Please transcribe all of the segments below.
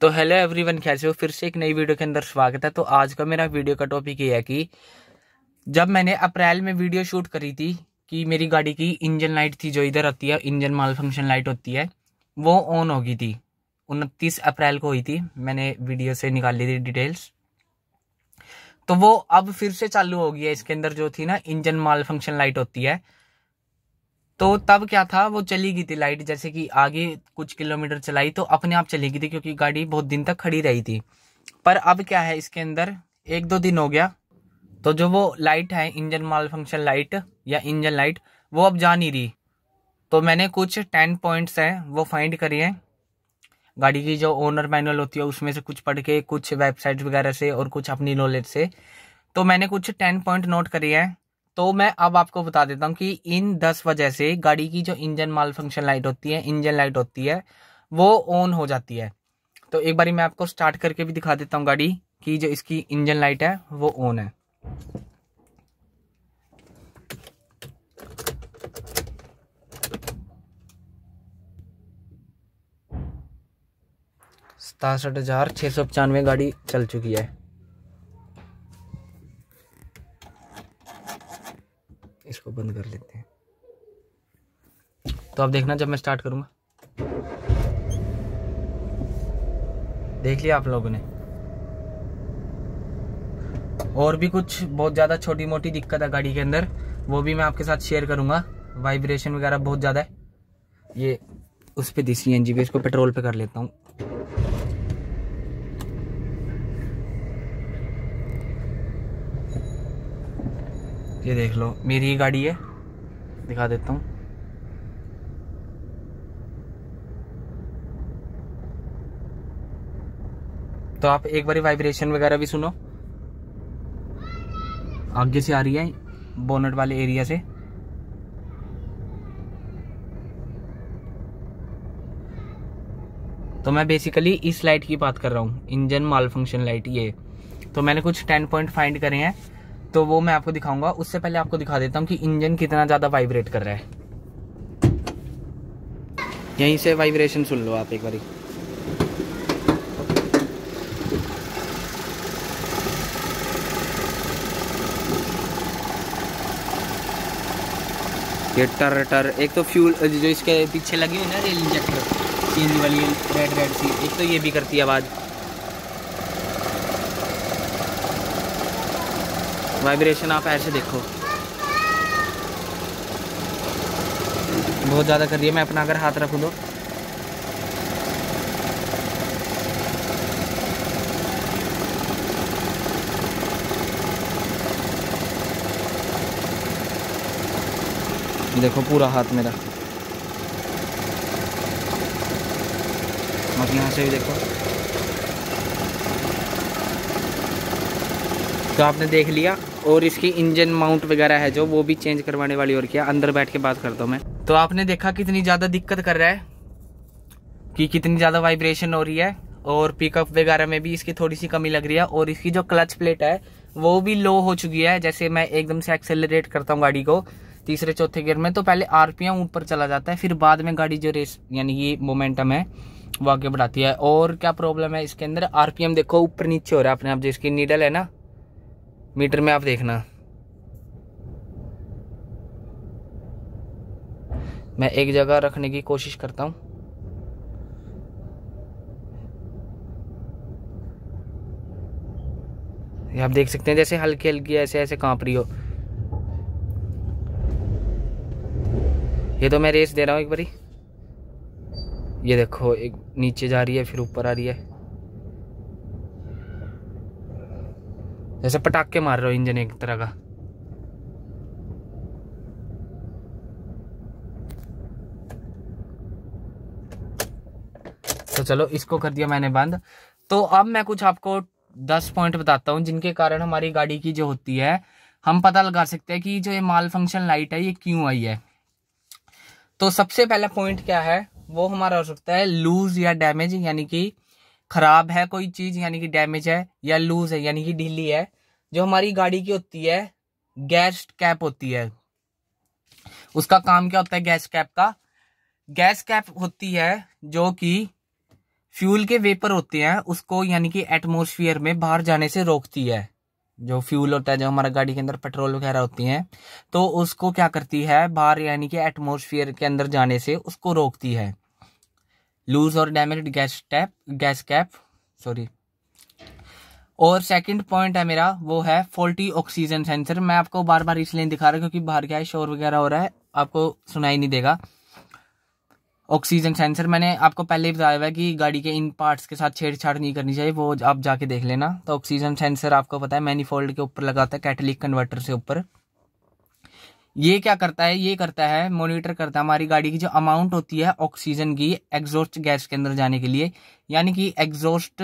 तो hello everyone कैसे हो फिर से एक नई वीडियो के अंदर स्वागत है तो आज का मेरा वीडियो का टॉपिक ये है कि जब मैंने अप्रैल में वीडियो शूट करी थी कि मेरी गाड़ी की इंजन लाइट थी जो इधर आती है इंजन माल फंक्शन लाइट होती है वो ऑन हो गई थी उनतीस अप्रैल को हुई थी मैंने वीडियो से निकाली थी डिटेल्स तो वो अब फिर से चालू हो गई है इसके अंदर जो थी ना इंजन माल फंक्शन लाइट होती है तो तब क्या था वो चली गई थी लाइट जैसे कि आगे कुछ किलोमीटर चलाई तो अपने आप चली गई थी क्योंकि गाड़ी बहुत दिन तक खड़ी रही थी पर अब क्या है इसके अंदर एक दो दिन हो गया तो जो वो लाइट है इंजन माल फंक्शन लाइट या इंजन लाइट वो अब जा नहीं रही तो मैंने कुछ टेन पॉइंट्स हैं वो फाइंड करी हैं गाड़ी की जो ओनर मैनुअल होती है उसमें से कुछ पढ़ के कुछ वेबसाइट वगैरह से और कुछ अपनी नॉलेज से तो मैंने कुछ टेन पॉइंट नोट करी है तो मैं अब आपको बता देता हूँ कि इन दस वजह से गाड़ी की जो इंजन माल फंक्शन लाइट होती है इंजन लाइट होती है वो ऑन हो जाती है तो एक बारी मैं आपको स्टार्ट करके भी दिखा देता हूँ गाड़ी की जो इसकी इंजन लाइट है वो ऑन है सतासठ हज़ार छः सौ पचानवे गाड़ी चल चुकी है बंद कर लेते हैं तो आप देखना जब मैं स्टार्ट करूँगा देख लिया आप लोगों ने और भी कुछ बहुत ज़्यादा छोटी मोटी दिक्कत है गाड़ी के अंदर वो भी मैं आपके साथ शेयर करूँगा वाइब्रेशन वगैरह बहुत ज़्यादा है ये उस पर दिस सी एन जी इसको पेट्रोल पे कर लेता हूँ ये देख लो मेरी ही गाड़ी है दिखा देता हूँ तो आप एक बारी वाइब्रेशन वगैरह भी सुनो आगे से आ रही है बोनट वाले एरिया से तो मैं बेसिकली इस लाइट की बात कर रहा हूँ इंजन माल फंक्शन लाइट ये तो मैंने कुछ टेन पॉइंट फाइंड करे हैं तो वो मैं आपको दिखाऊंगा उससे पहले आपको दिखा देता हूँ कि इंजन कितना ज़्यादा वाइब्रेट कर रहा है यहीं से वाइब्रेशन सुन लो आप एक बारी ये टर टर एक तो फ्यूल जो इसके पीछे लगी हुई ना रेल इंजेक्टर सीएनजी वाली रेड रेड सी एक तो ये भी करती है आवाज़ वाइब्रेशन आप ऐसे देखो बहुत ज़्यादा कर रही है मैं अपना अगर हाथ रख दो तो। देखो पूरा हाथ मेरा और यहाँ से भी देखो तो आपने देख लिया और इसकी इंजन माउंट वगैरह है जो वो भी चेंज करवाने वाली और क्या अंदर बैठ के बात करता हूँ मैं तो आपने देखा कितनी ज़्यादा दिक्कत कर रहा है कि कितनी ज़्यादा वाइब्रेशन हो रही है और पिकअप वगैरह में भी इसकी थोड़ी सी कमी लग रही है और इसकी जो क्लच प्लेट है वो भी लो हो चुकी है जैसे मैं एकदम से एक्सेलरेट करता हूँ गाड़ी को तीसरे चौथे गियर में तो पहले आरपीएम ऊपर चला जाता है फिर बाद में गाड़ी जो रेस यानी कि मोमेंटम है वो आगे बढ़ाती है और क्या प्रॉब्लम है इसके अंदर आरपीएम देखो ऊपर नीचे हो रहा है अपने आप जो इसकी नीडल है ना मीटर में आप देखना मैं एक जगह रखने की कोशिश करता हूँ आप देख सकते हैं जैसे हल्की हल्की ऐसे ऐसे कांप रही हो ये तो मैं रेस दे रहा हूँ एक बारी ये देखो एक नीचे जा रही है फिर ऊपर आ रही है जैसे पटाखे मार रहे हो इंजन एक तरह का तो चलो इसको कर दिया मैंने बंद तो अब मैं कुछ आपको दस पॉइंट बताता हूं जिनके कारण हमारी गाड़ी की जो होती है हम पता लगा सकते हैं कि जो ये माल फंक्शन लाइट है ये क्यों आई है तो सबसे पहला पॉइंट क्या है वो हमारा हो सकता है लूज या डैमेज यानी कि ख़राब है कोई चीज़ यानी कि डैमेज है या लूज़ है यानी कि ढीली है जो हमारी गाड़ी की होती है गैस कैप होती है उसका काम क्या होता है गैस कैप का गैस कैप होती है जो कि फ्यूल के वेपर होते हैं उसको यानी कि एटमोसफियर में बाहर जाने से रोकती है जो फ्यूल होता है जो हमारा गाड़ी के अंदर पेट्रोल वगैरह होती है तो उसको क्या करती है बाहर यानी कि एटमोसफियर के अंदर जाने से उसको रोकती है लूज और damage gas tap gas cap sorry और सेकंड पॉइंट है मेरा वो है फोल्टी ऑक्सीजन सेंसर मैं आपको बार बार इसलिए दिखा रहा हूँ क्योंकि बाहर क्या है शोर वगैरह हो रहा है आपको सुनाई नहीं देगा ऑक्सीजन सेंसर मैंने आपको पहले ही बताया हुआ है कि गाड़ी के इन पार्ट्स के साथ छेड़छाड़ नहीं करनी चाहिए वो आप जाके देख लेना तो ऑक्सीजन सेंसर आपको पता है मैनीफोल्ड के ऊपर लगाता है कैटलिक कन्वर्टर से ऊपर ये क्या करता है ये करता है मॉनिटर करता है हमारी गाड़ी की जो अमाउंट होती है ऑक्सीजन की एग्जॉस्ट गैस के अंदर जाने के लिए यानी कि एग्जॉस्ट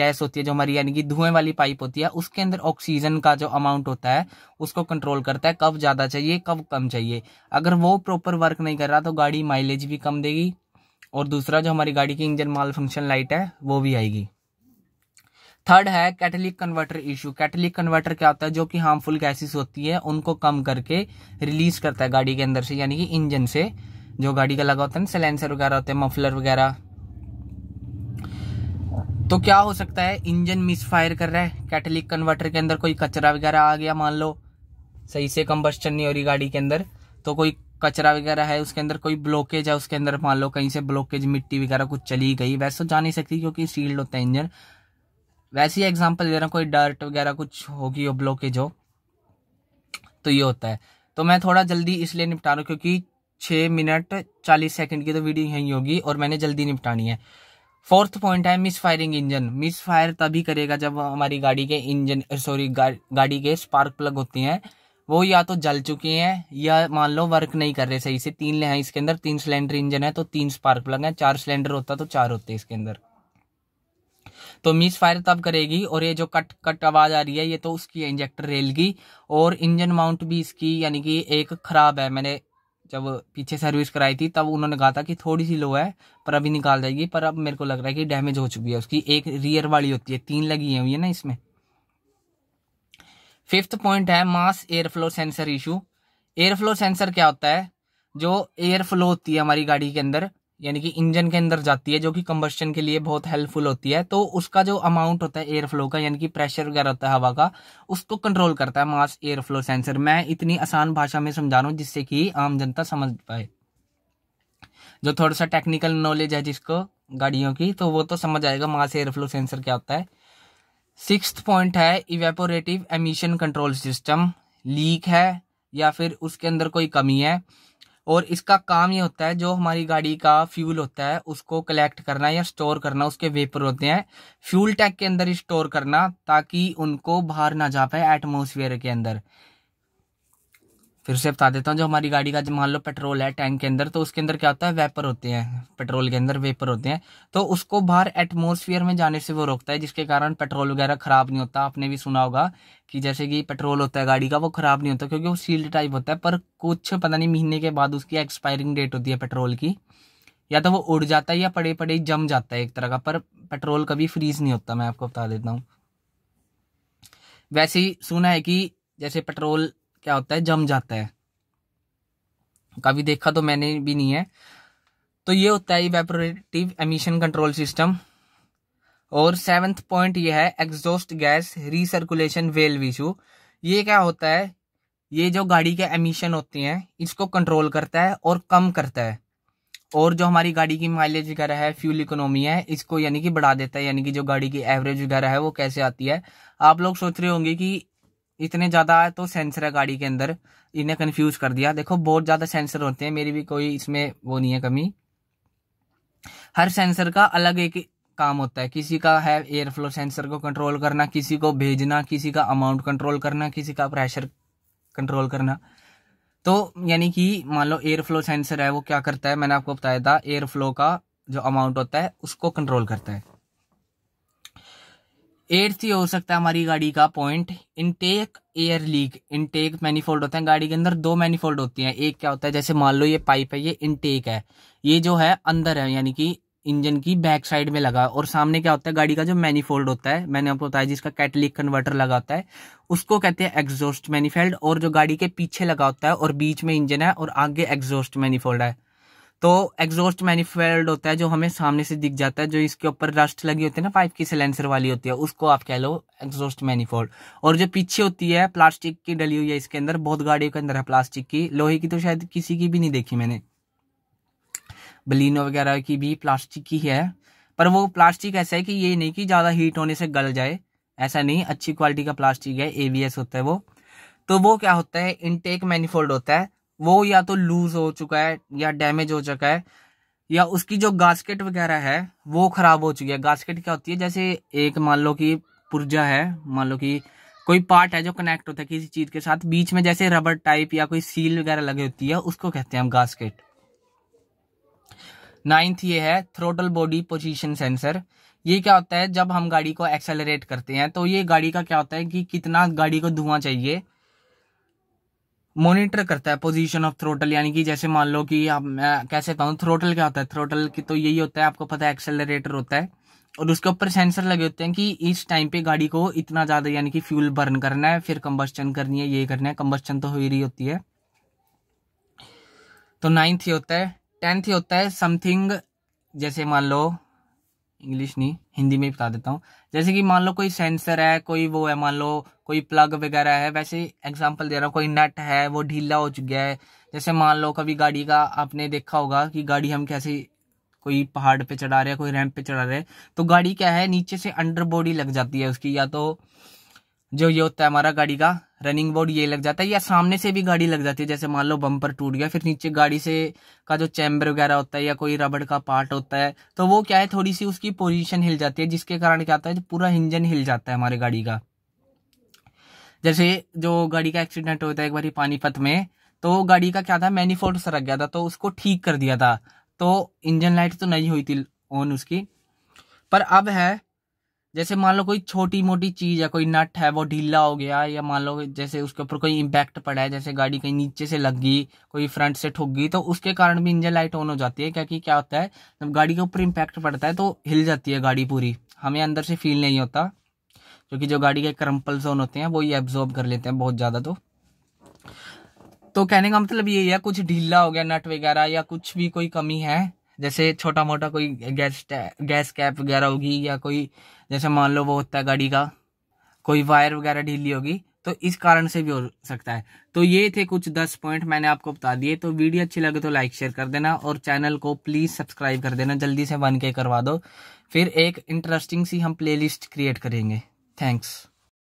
गैस होती है जो हमारी यानी कि धुएं वाली पाइप होती है उसके अंदर ऑक्सीजन का जो अमाउंट होता है उसको कंट्रोल करता है कब ज़्यादा चाहिए कब कम चाहिए अगर वो प्रॉपर वर्क नहीं कर रहा तो गाड़ी माइलेज भी कम देगी और दूसरा जो हमारी गाड़ी की इंजन माल फंक्शन लाइट है वो भी आएगी थर्ड है catalytic converter issue catalytic converter क्या होता है जो कि हार्मफुल गैसेस होती है उनको कम करके रिलीज करता है गाड़ी के अंदर से यानी कि इंजन से जो गाड़ी का लगा होता है ना सिलेंसर वगैरह होते हैं मफलर वगैरह तो क्या हो सकता है इंजन मिसफायर कर रहा है कैटलिक कन्वर्टर के अंदर कोई कचरा वगैरह आ गया मान लो सही से कंबस्टन नहीं हो रही गाड़ी के अंदर तो कोई कचरा वगैरह है उसके अंदर कोई ब्लॉकेज है उसके अंदर मान लो कहीं से ब्लॉकेज मिट्टी वगैरह कुछ चली गई वैसे तो जा नहीं सकती क्योंकि सील्ड होता है इंजन वैसी एग्जाम्पल दे रहा हूँ कोई डर्ट वगैरह कुछ होगी हो ब्लॉकेज हो तो ये होता है तो मैं थोड़ा जल्दी इसलिए निपटा रहा हूँ क्योंकि छः मिनट चालीस सेकंड की तो वीडियो यहीं होगी और मैंने जल्दी निपटानी है फोर्थ पॉइंट है miss firing engine miss fire तभी करेगा जब हमारी गाड़ी के इंजन सॉरी गा, गाड़ी के स्पार्क प्लग होती हैं वो या तो जल चुकी हैं या मान लो वर्क नहीं कर रहे सही से तीन हैं हाँ, इसके अंदर तीन सिलेंडर इंजन है तो तीन स्पार्क प्लग हैं चार सिलेंडर होता तो चार होते इसके अंदर तो मिस फायर तब करेगी और ये जो कट कट आवाज़ आ रही है ये तो उसकी है इंजेक्टर रेल की और इंजन माउंट भी इसकी यानी कि एक ख़राब है मैंने जब पीछे सर्विस कराई थी तब उन्होंने कहा था कि थोड़ी सी लो है पर अभी निकाल जाएगी पर अब मेरे को लग रहा है कि डैमेज हो चुकी है उसकी एक रियर वाली होती है तीन लगी हुई है ना इसमें फिफ्थ पॉइंट है mass air flow sensor issue air flow sensor क्या होता है जो एयर फ्लो होती है हमारी गाड़ी के अंदर यानी कि इंजन के अंदर जाती है जो कि कंबस्टन के लिए बहुत हेल्पफुल होती है तो उसका जो अमाउंट होता है एयर फ्लो का यानी कि प्रेशर वगैरह होता है हवा का उसको कंट्रोल करता है मास एयर फ्लो सेंसर मैं इतनी आसान भाषा में समझा रहा हूँ जिससे कि आम जनता समझ पाए जो थोड़ा सा टेक्निकल नॉलेज है जिसको गाड़ियों की तो वो तो समझ आएगा मास एयर फ्लो सेंसर क्या होता है सिक्स पॉइंट है evaporative emission control system leak है या फिर उसके अंदर कोई कमी है और इसका काम ये होता है जो हमारी गाड़ी का फ्यूल होता है उसको कलेक्ट करना या स्टोर करना उसके वेपर होते हैं फ्यूल टैंक के अंदर स्टोर करना ताकि उनको बाहर ना जा पाए एटमोसफियर के अंदर फिर उसे बता देता हूँ जो हमारी गाड़ी का जो मान लो पेट्रोल है टैंक के अंदर तो उसके अंदर क्या होता है वेपर होते हैं पेट्रोल के अंदर वेपर होते हैं तो उसको बाहर एटमोसफियर में जाने से वो रोकता है जिसके कारण पेट्रोल वगैरह ख़राब नहीं होता आपने भी सुना होगा कि जैसे कि पेट्रोल होता है गाड़ी का वो ख़राब नहीं होता क्योंकि वो सील्ड टाइप होता है पर कुछ पता नहीं महीने के बाद उसकी एक्सपायरिंग डेट होती है पेट्रोल की या तो वो उड़ जाता है या पड़े पड़े जम जाता है एक तरह का पर पेट्रोल कभी फ्रीज नहीं होता मैं आपको बता देता हूँ वैसे ही सुना है कि जैसे पेट्रोल क्या होता है जम जाता है कभी देखा तो मैंने भी नहीं है तो ये होता है इवेपोरेटिव एमिशन कंट्रोल सिस्टम और सेवन्थ पॉइंट ये है exhaust gas recirculation valve issue ये क्या होता है ये जो गाड़ी के एमिशन होती हैं इसको कंट्रोल करता है और कम करता है और जो हमारी गाड़ी की माइलेज वगैरह है फ्यूल इकोनॉमी है इसको यानी कि बढ़ा देता है यानी कि जो गाड़ी की एवरेज वगैरह है वो कैसे आती है आप लोग सोच रहे होंगे कि इतने ज़्यादा है तो सेंसर है गाड़ी के अंदर इन्हें कन्फ्यूज कर दिया देखो बहुत ज़्यादा सेंसर होते हैं मेरी भी कोई इसमें वो नहीं है कमी हर सेंसर का अलग एक काम होता है किसी का है एयर फ्लो सेंसर को कंट्रोल करना किसी को भेजना किसी का अमाउंट कंट्रोल करना किसी का प्रेशर कंट्रोल करना तो यानी कि मान लो एयर फ्लो सेंसर है वो क्या करता है मैंने आपको बताया था एयर फ्लो का जो अमाउंट होता है उसको कंट्रोल करता है एट्थ ये हो सकता है हमारी गाड़ी का point intake air leak intake manifold होता है गाड़ी के अंदर दो मैनीफोल्ड होती हैं एक क्या होता है जैसे मान लो ये पाइप है ये इनटेक है ये जो है अंदर है यानी कि इंजन की बैक साइड में लगा और सामने क्या होता है गाड़ी का जो मैनीफोल्ड होता है मैंने आपको बताया जिसका कैटलिक कन्वर्टर लगा होता है उसको कहते हैं एग्जॉस्ट मैनीफोल्ड और जो गाड़ी के पीछे लगा होता है और बीच में इंजन है और आगे एग्जॉस्ट मैनीफोल्ड है तो एग्जॉस्ट मैनिफेल्ड होता है जो हमें सामने से दिख जाता है जो इसके ऊपर रस्ट लगी होती है ना पाइप की सिलेंसर वाली होती है उसको आप कह लो एग्जॉस्ट मैनिफोल्ड और जो पीछे होती है प्लास्टिक की डली हुई है इसके अंदर बहुत गाड़ियों के अंदर है प्लास्टिक की लोहे की तो शायद किसी की भी नहीं देखी मैंने बलिनो वगैरह की भी प्लास्टिक की है पर वो प्लास्टिक ऐसा है कि ये नहीं कि ज़्यादा हीट होने से गल जाए ऐसा नहीं अच्छी क्वालिटी का प्लास्टिक है ए होता है वो तो वो क्या होता है इनटेक मैनिफोल्ड होता है वो या तो लूज हो चुका है या डैमेज हो चुका है या उसकी जो गास्केट वगैरह है वो ख़राब हो चुकी है गास्केट क्या होती है जैसे एक मान लो कि पुर्जा है मान लो कि कोई पार्ट है जो कनेक्ट होता है किसी चीज़ के साथ बीच में जैसे रबर टाइप या कोई सील वगैरह लगी होती है उसको कहते हैं हम गास्केट नाइन्थ ये है थ्रोटल बॉडी पोजीशन सेंसर ये क्या होता है जब हम गाड़ी को एक्सेलरेट करते हैं तो ये गाड़ी का क्या होता है कि कितना गाड़ी को धुआं चाहिए मॉनिटर करता है पोजीशन ऑफ थ्रोटल यानी कि जैसे मान लो कि आप मैं कैसे कहूँ हूँ थ्रोटल क्या होता है थ्रोटल की तो यही होता है आपको पता है एक्सेलरेटर होता है और उसके ऊपर सेंसर लगे होते हैं कि इस टाइम पे गाड़ी को इतना ज़्यादा यानी कि फ्यूल बर्न करना है फिर कंबस्टन करनी है ये करना है कंबस्टन तो हो ही रही होती है तो नाइन्थ ही होता है टेंथ ही होता है समथिंग जैसे मान लो इंग्लिश नहीं हिंदी में बता देता हूँ जैसे कि मान लो कोई सेंसर है कोई वो है मान लो कोई प्लग वगैरह है वैसे एग्जांपल दे रहा हूँ कोई नट है वो ढीला हो चुका है जैसे मान लो कभी गाड़ी का आपने देखा होगा कि गाड़ी हम कैसे कोई पहाड़ पे चढ़ा रहे हैं कोई रैंप पे चढ़ा रहे हैं तो गाड़ी क्या है नीचे से अंडर बॉडी लग जाती है उसकी या तो जो ये होता है हमारा गाड़ी का रनिंग बोर्ड ये लग जाता है या सामने से भी गाड़ी लग जाती है जैसे मान लो बम्पर टूट गया फिर नीचे गाड़ी से का जो चैम्बर वगैरह होता है या कोई रबड़ का पार्ट होता है तो वो क्या है थोड़ी सी उसकी पोजीशन हिल जाती है जिसके कारण क्या होता है पूरा इंजन हिल जाता है हमारे गाड़ी का जैसे जो गाड़ी का एक्सीडेंट होता है एक बार पानीपत में तो गाड़ी का क्या था मैनीफोल्ड सरक गया था तो उसको ठीक कर दिया था तो इंजन लाइट तो नहीं हुई थी ऑन उसकी पर अब है जैसे मान लो कोई छोटी मोटी चीज़ है कोई नट है वो ढीला हो गया या मान लो जैसे उसके ऊपर कोई इम्पैक्ट पड़ा है जैसे गाड़ी कहीं नीचे से लग गई कोई फ्रंट से ठुक गई तो उसके कारण भी इंजन लाइट ऑन हो जाती है क्योंकि क्या होता है जब गाड़ी के ऊपर इम्पैक्ट पड़ता है तो हिल जाती है गाड़ी पूरी हमें अंदर से फील नहीं होता क्योंकि जो गाड़ी के क्रम्पल जोन होते हैं वो ये एब्जॉर्ब कर लेते हैं बहुत ज़्यादा तो तो कहने का मतलब ये है कुछ ढीला हो गया नट वगैरह या कुछ भी कोई कमी है जैसे छोटा मोटा कोई गैस गैस कैप वगैरह होगी या कोई जैसे मान लो वो होता है गाड़ी का कोई वायर वगैरह ढीली होगी तो इस कारण से भी हो सकता है तो ये थे कुछ दस पॉइंट मैंने आपको बता दिए तो वीडियो अच्छी लगे तो लाइक शेयर कर देना और चैनल को प्लीज़ सब्सक्राइब कर देना जल्दी से वन के करवा दो फिर एक इंटरेस्टिंग सी हम प्लेलिस्ट क्रिएट करेंगे थैंक्स